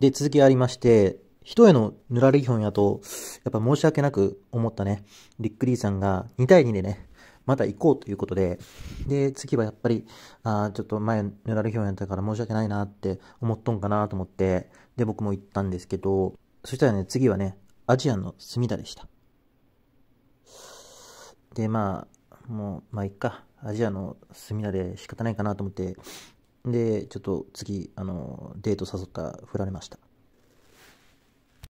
で、続きありまして、人へのぬらりひょんやと、やっぱ申し訳なく思ったね、リックリーさんが2対2でね、また行こうということで、で、次はやっぱり、あちょっと前、ぬらりひょんやったから申し訳ないなって思っとんかなと思って、で、僕も行ったんですけど、そしたらね、次はね、アジアンの隅田でした。で、まあ、もう、まあ、いっか。アジアの隅田で仕方ないかなと思って、で、ちょっと次、あの、デート誘ったら振られました。